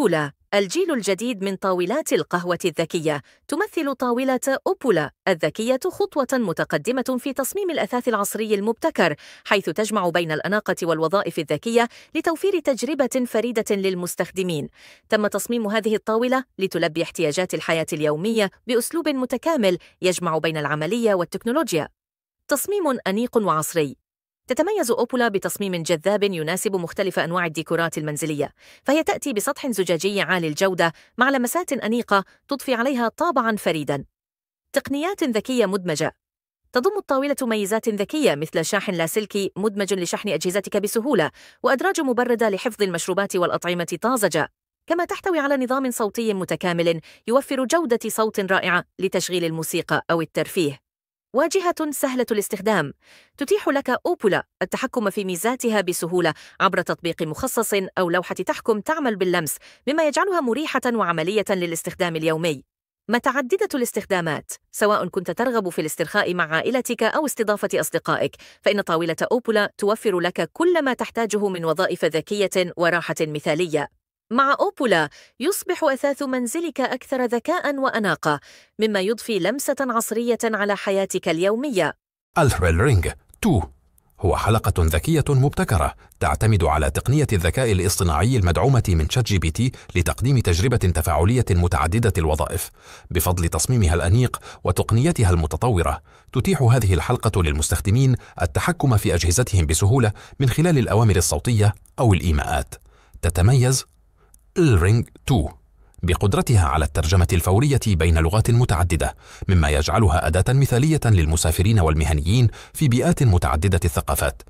أوبولا الجيل الجديد من طاولات القهوة الذكية تمثل طاولة أوبولا الذكية خطوة متقدمة في تصميم الأثاث العصري المبتكر حيث تجمع بين الأناقة والوظائف الذكية لتوفير تجربة فريدة للمستخدمين تم تصميم هذه الطاولة لتلبي احتياجات الحياة اليومية بأسلوب متكامل يجمع بين العملية والتكنولوجيا تصميم أنيق وعصري تتميز أوبولا بتصميم جذاب يناسب مختلف أنواع الديكورات المنزلية فهي تأتي بسطح زجاجي عالي الجودة مع لمسات أنيقة تضفي عليها طابعا فريدا تقنيات ذكية مدمجة تضم الطاولة ميزات ذكية مثل شاحن لاسلكي مدمج لشحن أجهزتك بسهولة وأدراج مبردة لحفظ المشروبات والأطعمة طازجة كما تحتوي على نظام صوتي متكامل يوفر جودة صوت رائعة لتشغيل الموسيقى أو الترفيه واجهة سهلة الاستخدام تتيح لك أوبولا التحكم في ميزاتها بسهولة عبر تطبيق مخصص أو لوحة تحكم تعمل باللمس مما يجعلها مريحة وعملية للاستخدام اليومي متعددة الاستخدامات سواء كنت ترغب في الاسترخاء مع عائلتك أو استضافة أصدقائك فإن طاولة أوبولا توفر لك كل ما تحتاجه من وظائف ذكية وراحة مثالية مع أوبولا يصبح أثاث منزلك أكثر ذكاء وأناقة مما يضفي لمسة عصرية على حياتك اليومية الفريل رينج 2 هو حلقة ذكية مبتكرة تعتمد على تقنية الذكاء الاصطناعي المدعومة من شات جي بي تي لتقديم تجربة تفاعلية متعددة الوظائف. بفضل تصميمها الأنيق وتقنيتها المتطورة، تتيح هذه الحلقة للمستخدمين التحكم في أجهزتهم بسهولة من خلال الأوامر الصوتية أو الإيماءات. تتميز الرينج 2 بقدرتها على الترجمة الفورية بين لغات متعددة، مما يجعلها أداة مثالية للمسافرين والمهنيين في بيئات متعددة الثقافات.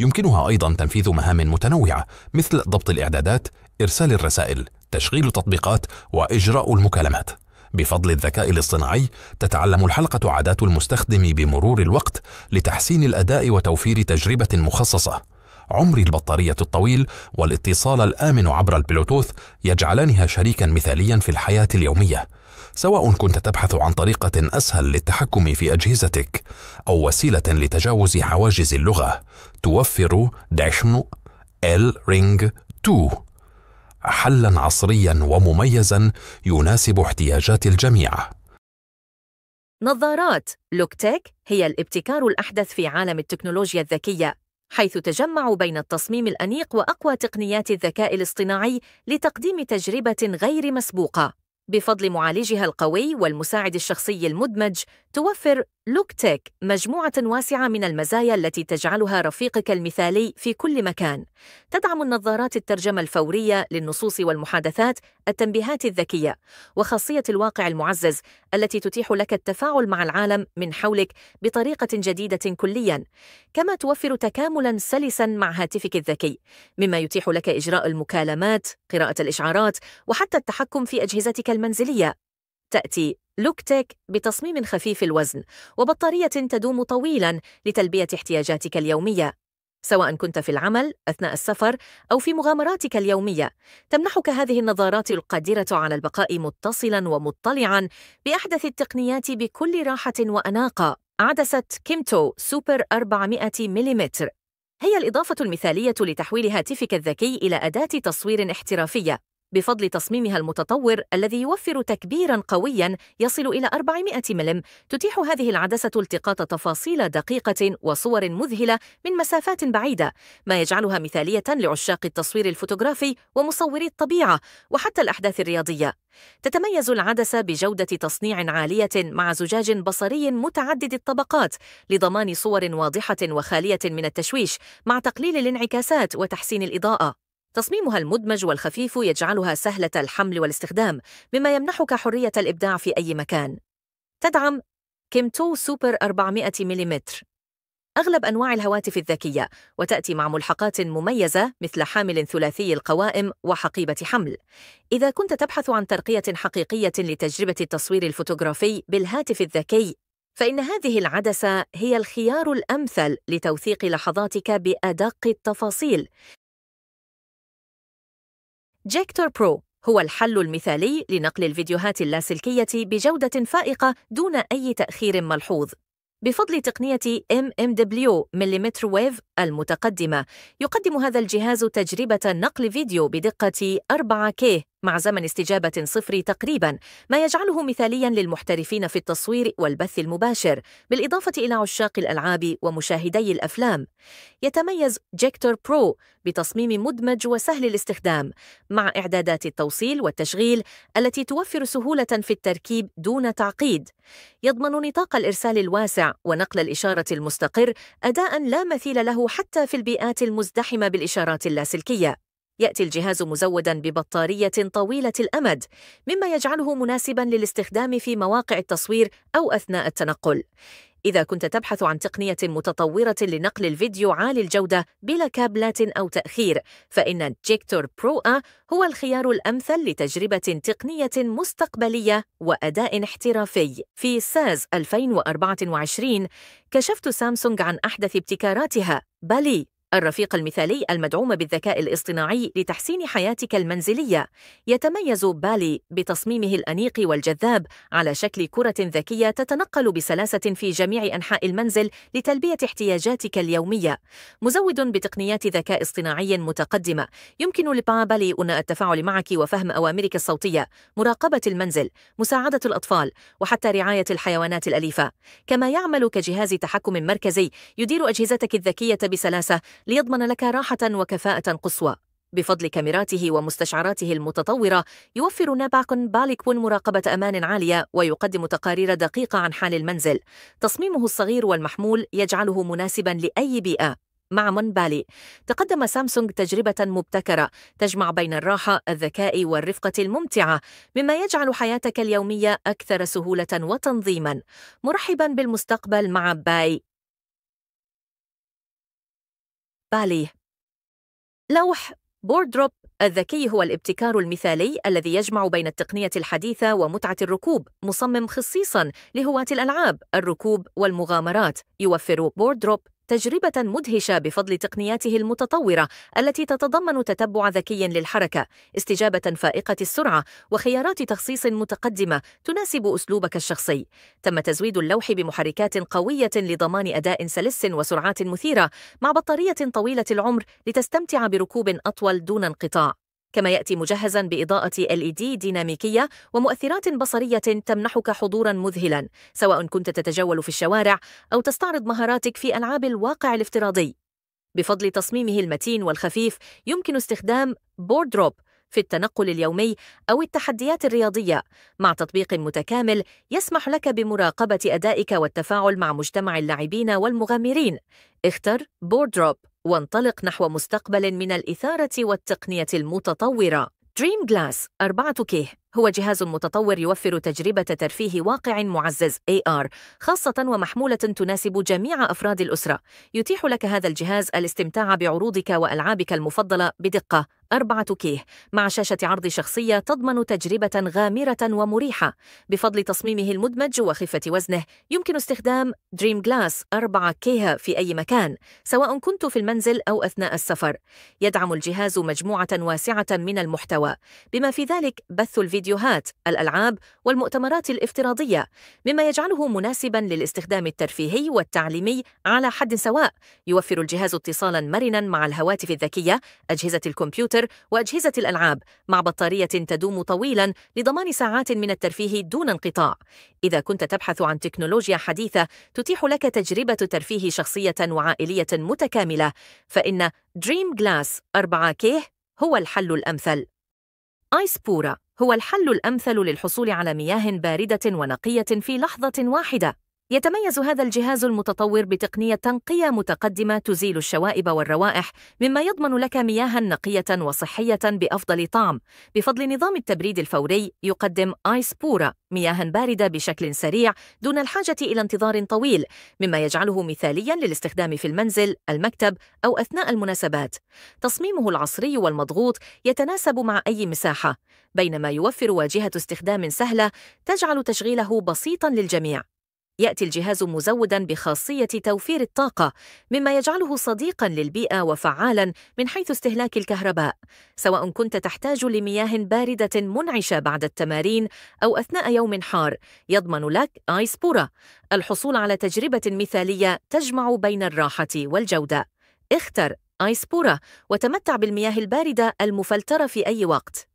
يمكنها أيضًا تنفيذ مهام متنوعة مثل ضبط الإعدادات، إرسال الرسائل، تشغيل التطبيقات، وإجراء المكالمات. بفضل الذكاء الاصطناعي تتعلم الحلقة عادات المستخدم بمرور الوقت لتحسين الأداء وتوفير تجربة مخصصة. عمر البطارية الطويل والاتصال الآمن عبر البلوتوث يجعلانها شريكا مثاليا في الحياة اليومية سواء كنت تبحث عن طريقة أسهل للتحكم في أجهزتك أو وسيلة لتجاوز حواجز اللغة توفر داشم ال رينج 2 حلا عصريا ومميزا يناسب احتياجات الجميع نظارات لوكتيك هي الابتكار الأحدث في عالم التكنولوجيا الذكية حيث تجمع بين التصميم الأنيق وأقوى تقنيات الذكاء الاصطناعي لتقديم تجربة غير مسبوقة بفضل معالجها القوي والمساعد الشخصي المدمج توفر لوك تيك مجموعة واسعة من المزايا التي تجعلها رفيقك المثالي في كل مكان. تدعم النظارات الترجمة الفورية للنصوص والمحادثات، التنبيهات الذكية، وخاصية الواقع المعزز التي تتيح لك التفاعل مع العالم من حولك بطريقة جديدة كلياً. كما توفر تكاملاً سلساً مع هاتفك الذكي، مما يتيح لك إجراء المكالمات، قراءة الإشعارات، وحتى التحكم في أجهزتك المنزلية. تأتي لوكتك بتصميم خفيف الوزن وبطارية تدوم طويلا لتلبية احتياجاتك اليومية سواء كنت في العمل أثناء السفر أو في مغامراتك اليومية تمنحك هذه النظارات القادرة على البقاء متصلا ومطلعا بأحدث التقنيات بكل راحة وأناقة عدسة كيمتو سوبر 400 ملم هي الإضافة المثالية لتحويل هاتفك الذكي إلى أداة تصوير احترافية بفضل تصميمها المتطور الذي يوفر تكبيرا قويا يصل إلى 400 ملم تتيح هذه العدسة التقاط تفاصيل دقيقة وصور مذهلة من مسافات بعيدة ما يجعلها مثالية لعشاق التصوير الفوتوغرافي ومصوري الطبيعة وحتى الأحداث الرياضية تتميز العدسة بجودة تصنيع عالية مع زجاج بصري متعدد الطبقات لضمان صور واضحة وخالية من التشويش مع تقليل الانعكاسات وتحسين الإضاءة تصميمها المدمج والخفيف يجعلها سهلة الحمل والاستخدام مما يمنحك حرية الإبداع في أي مكان تدعم كيمتو سوبر 400 ملم أغلب أنواع الهواتف الذكية وتأتي مع ملحقات مميزة مثل حامل ثلاثي القوائم وحقيبة حمل. إذا كنت تبحث عن ترقية حقيقية لتجربة التصوير الفوتوغرافي بالهاتف الذكي، فإن هذه العدسة هي الخيار الأمثل لتوثيق لحظاتك بأدق التفاصيل. جيكتور برو هو الحل المثالي لنقل الفيديوهات اللاسلكية بجودة فائقة دون أي تأخير ملحوظ بفضل تقنية MMW Millimeter Wave المتقدمة يقدم هذا الجهاز تجربة نقل فيديو بدقة 4K مع زمن استجابة صفر تقريبا ما يجعله مثاليا للمحترفين في التصوير والبث المباشر بالإضافة إلى عشاق الألعاب ومشاهدي الأفلام يتميز جيكتور برو بتصميم مدمج وسهل الاستخدام مع إعدادات التوصيل والتشغيل التي توفر سهولة في التركيب دون تعقيد يضمن نطاق الإرسال الواسع ونقل الإشارة المستقر أداء لا مثيل له أو حتى في البيئات المزدحمة بالإشارات اللاسلكية. يأتي الجهاز مزودا ببطارية طويلة الأمد، مما يجعله مناسبا للاستخدام في مواقع التصوير أو أثناء التنقل. إذا كنت تبحث عن تقنية متطورة لنقل الفيديو عالي الجودة بلا كابلات أو تأخير فإن جيكتور برو أ هو الخيار الأمثل لتجربة تقنية مستقبلية وأداء احترافي في ساز 2024 كشفت سامسونج عن أحدث ابتكاراتها بالي الرفيق المثالي المدعوم بالذكاء الاصطناعي لتحسين حياتك المنزلية يتميز بالي بتصميمه الأنيق والجذاب على شكل كرة ذكية تتنقل بسلاسة في جميع أنحاء المنزل لتلبية احتياجاتك اليومية مزود بتقنيات ذكاء اصطناعي متقدمة يمكن لبالي أن التفاعل معك وفهم أوامرك الصوتية مراقبة المنزل مساعدة الأطفال وحتى رعاية الحيوانات الأليفة كما يعمل كجهاز تحكم مركزي يدير أجهزتك الذكية بسلاسة ليضمن لك راحة وكفاءة قصوى بفضل كاميراته ومستشعراته المتطورة يوفر ناباك بالكون مراقبة أمان عالية ويقدم تقارير دقيقة عن حال المنزل تصميمه الصغير والمحمول يجعله مناسبا لأي بيئة مع بالي تقدم سامسونج تجربة مبتكرة تجمع بين الراحة، الذكاء والرفقة الممتعة مما يجعل حياتك اليومية أكثر سهولة وتنظيما مرحبا بالمستقبل مع باي باليه لوح بوردروب الذكي هو الابتكار المثالي الذي يجمع بين التقنية الحديثة ومتعة الركوب، مصمم خصيصاً لهواة الألعاب، الركوب والمغامرات، يوفر بوردروب تجربة مدهشة بفضل تقنياته المتطورة التي تتضمن تتبع ذكي للحركة، استجابة فائقة السرعة، وخيارات تخصيص متقدمة تناسب أسلوبك الشخصي. تم تزويد اللوح بمحركات قوية لضمان أداء سلس وسرعات مثيرة، مع بطارية طويلة العمر لتستمتع بركوب أطول دون انقطاع. كما يأتي مجهزاً بإضاءة LED ديناميكية ومؤثرات بصرية تمنحك حضوراً مذهلاً سواء كنت تتجول في الشوارع أو تستعرض مهاراتك في ألعاب الواقع الافتراضي بفضل تصميمه المتين والخفيف يمكن استخدام بوردروب في التنقل اليومي أو التحديات الرياضية مع تطبيق متكامل يسمح لك بمراقبة أدائك والتفاعل مع مجتمع اللاعبين والمغامرين اختر بوردروب وانطلق نحو مستقبل من الإثارة والتقنية المتطورة دريم جلاس 4K هو جهاز متطور يوفر تجربة ترفيه واقع معزز AR خاصة ومحمولة تناسب جميع أفراد الأسرة يتيح لك هذا الجهاز الاستمتاع بعروضك وألعابك المفضلة بدقة 4 كيه مع شاشة عرض شخصية تضمن تجربة غامرة ومريحة بفضل تصميمه المدمج وخفة وزنه يمكن استخدام دريم جلاس 4 كيه في أي مكان سواء كنت في المنزل أو أثناء السفر يدعم الجهاز مجموعة واسعة من المحتوى بما في ذلك بث الفيديو الفيديوهات، الألعاب والمؤتمرات الافتراضية، مما يجعله مناسبا للاستخدام الترفيهي والتعليمي على حد سواء. يوفر الجهاز اتصالا مرنا مع الهواتف الذكية، أجهزة الكمبيوتر وأجهزة الألعاب، مع بطارية تدوم طويلا لضمان ساعات من الترفيه دون انقطاع. إذا كنت تبحث عن تكنولوجيا حديثة تتيح لك تجربة ترفيه شخصية وعائلية متكاملة، فإن دريم جلاس 4K هو الحل الأمثل. بورا هو الحل الأمثل للحصول على مياه باردة ونقية في لحظة واحدة يتميز هذا الجهاز المتطور بتقنية تنقية متقدمة تزيل الشوائب والروائح مما يضمن لك مياها نقية وصحية بأفضل طعم بفضل نظام التبريد الفوري يقدم آيس بورا مياها باردة بشكل سريع دون الحاجة إلى انتظار طويل مما يجعله مثاليا للاستخدام في المنزل، المكتب أو أثناء المناسبات تصميمه العصري والمضغوط يتناسب مع أي مساحة بينما يوفر واجهة استخدام سهلة تجعل تشغيله بسيطا للجميع يأتي الجهاز مزودا بخاصية توفير الطاقة مما يجعله صديقا للبيئة وفعالا من حيث استهلاك الكهرباء سواء كنت تحتاج لمياه باردة منعشة بعد التمارين أو أثناء يوم حار يضمن لك آيس بورا الحصول على تجربة مثالية تجمع بين الراحة والجودة اختر آيس بورا وتمتع بالمياه الباردة المفلترة في أي وقت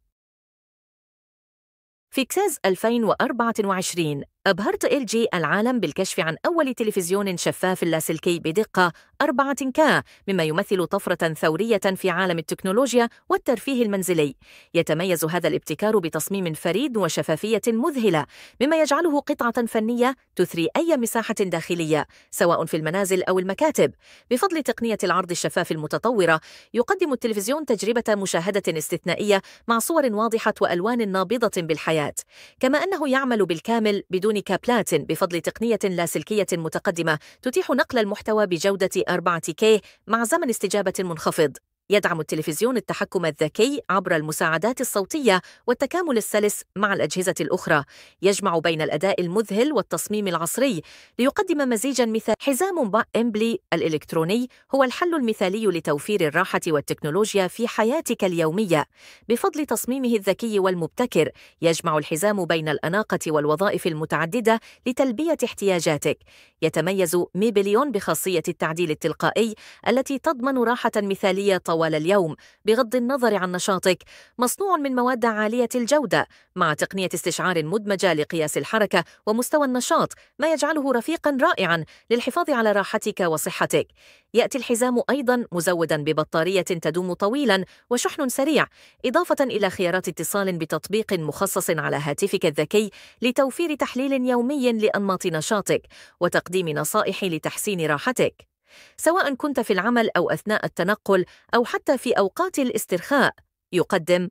في كساز 2024 أبهرت ال جي العالم بالكشف عن أول تلفزيون شفاف لاسلكي بدقة 4K مما يمثل طفرة ثورية في عالم التكنولوجيا والترفيه المنزلي يتميز هذا الابتكار بتصميم فريد وشفافية مذهلة مما يجعله قطعة فنية تثري أي مساحة داخلية سواء في المنازل أو المكاتب بفضل تقنية العرض الشفاف المتطورة يقدم التلفزيون تجربة مشاهدة استثنائية مع صور واضحة وألوان نابضة بالحياة كما أنه يعمل بالكامل بدون بدون كابلات بفضل تقنية لاسلكية متقدمة تتيح نقل المحتوى بجودة 4K مع زمن استجابة منخفض يدعم التلفزيون التحكم الذكي عبر المساعدات الصوتية والتكامل السلس مع الأجهزة الأخرى يجمع بين الأداء المذهل والتصميم العصري ليقدم مزيجا مثال حزام إمبلي الإلكتروني هو الحل المثالي لتوفير الراحة والتكنولوجيا في حياتك اليومية بفضل تصميمه الذكي والمبتكر يجمع الحزام بين الأناقة والوظائف المتعددة لتلبية احتياجاتك يتميز ميبليون بخاصية التعديل التلقائي التي تضمن راحة مثالية طوال طوال اليوم بغض النظر عن نشاطك مصنوع من مواد عالية الجودة مع تقنية استشعار مدمجة لقياس الحركة ومستوى النشاط ما يجعله رفيقا رائعا للحفاظ على راحتك وصحتك يأتي الحزام أيضا مزودا ببطارية تدوم طويلا وشحن سريع إضافة إلى خيارات اتصال بتطبيق مخصص على هاتفك الذكي لتوفير تحليل يومي لأنماط نشاطك وتقديم نصائح لتحسين راحتك سواء كنت في العمل أو أثناء التنقل أو حتى في أوقات الاسترخاء يقدم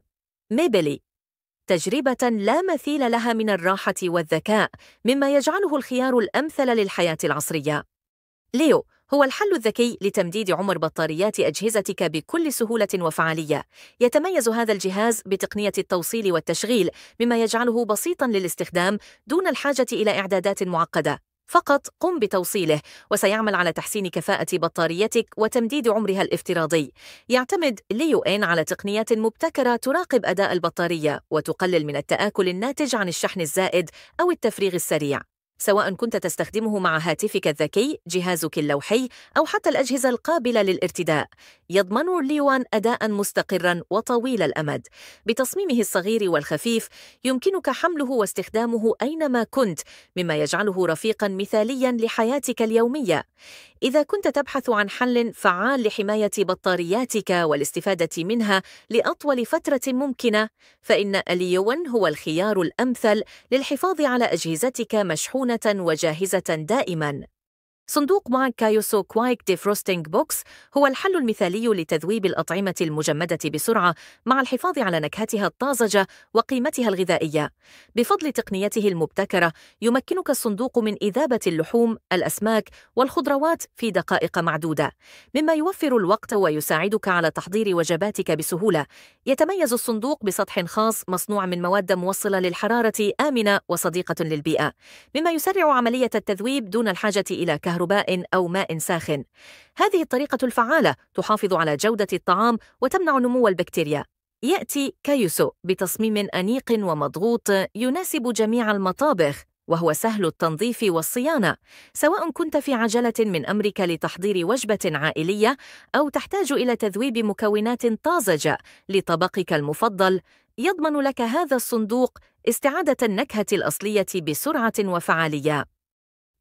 ميبلي تجربة لا مثيل لها من الراحة والذكاء مما يجعله الخيار الأمثل للحياة العصرية ليو هو الحل الذكي لتمديد عمر بطاريات أجهزتك بكل سهولة وفعالية. يتميز هذا الجهاز بتقنية التوصيل والتشغيل، مما يجعله بسيطًا للاستخدام دون الحاجة إلى إعدادات معقدة. فقط قم بتوصيله وسيعمل على تحسين كفاءة بطاريتك وتمديد عمرها الافتراضي. يعتمد ليو إن على تقنيات مبتكرة تراقب أداء البطارية وتقلل من التآكل الناتج عن الشحن الزائد أو التفريغ السريع. سواء كنت تستخدمه مع هاتفك الذكي، جهازك اللوحي، أو حتى الأجهزة القابلة للارتداء. يضمن ليوان أداء مستقرا وطويل الأمد. بتصميمه الصغير والخفيف، يمكنك حمله واستخدامه أينما كنت، مما يجعله رفيقا مثاليا لحياتك اليومية. إذا كنت تبحث عن حل فعال لحماية بطارياتك والاستفادة منها لأطول فترة ممكنة، فإن اليون هو الخيار الأمثل للحفاظ على أجهزتك مشحونة وجاهزة دائماً. صندوق مايك كايوسو كوايك ديفروستينج بوكس هو الحل المثالي لتذويب الأطعمة المجمدة بسرعة مع الحفاظ على نكهتها الطازجة وقيمتها الغذائية. بفضل تقنيته المبتكرة، يمكنك الصندوق من إذابة اللحوم، الأسماك والخضروات في دقائق معدودة، مما يوفر الوقت ويساعدك على تحضير وجباتك بسهولة. يتميز الصندوق بسطح خاص مصنوع من مواد موصلة للحرارة آمنة وصديقة للبيئة، مما يسرع عملية التذويب دون الحاجة إلى كهرباء كهرباء أو ماء ساخن. هذه الطريقة الفعالة تحافظ على جودة الطعام وتمنع نمو البكتيريا. يأتي كايوسو بتصميم أنيق ومضغوط يناسب جميع المطابخ وهو سهل التنظيف والصيانة سواء كنت في عجلة من أمرك لتحضير وجبة عائلية أو تحتاج إلى تذويب مكونات طازجة لطبقك المفضل يضمن لك هذا الصندوق استعادة النكهة الأصلية بسرعة وفعالية.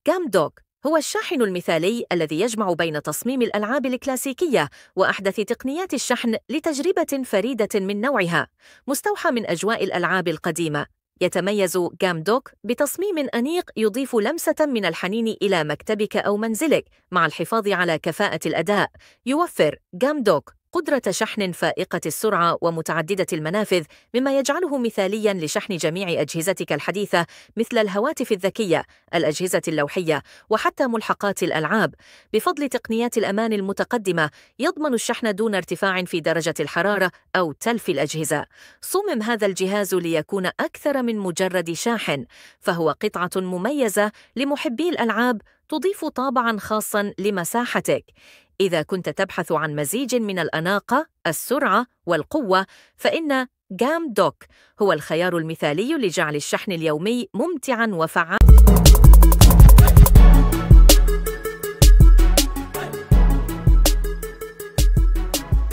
كام دوك هو الشاحن المثالي الذي يجمع بين تصميم الألعاب الكلاسيكية وأحدث تقنيات الشحن لتجربة فريدة من نوعها، مستوحى من أجواء الألعاب القديمة. يتميز دوك بتصميم أنيق يضيف لمسة من الحنين إلى مكتبك أو منزلك مع الحفاظ على كفاءة الأداء. يوفر دوك قدرة شحن فائقة السرعة ومتعددة المنافذ مما يجعله مثاليا لشحن جميع أجهزتك الحديثة مثل الهواتف الذكية، الأجهزة اللوحية وحتى ملحقات الألعاب. بفضل تقنيات الأمان المتقدمة يضمن الشحن دون ارتفاع في درجة الحرارة أو تلف الأجهزة. صمم هذا الجهاز ليكون أكثر من مجرد شاحن، فهو قطعة مميزة لمحبي الألعاب تضيف طابعا خاصا لمساحتك إذا كنت تبحث عن مزيج من الأناقة، السرعة والقوة، فإن جام دوك هو الخيار المثالي لجعل الشحن اليومي ممتعاً وفعالاً.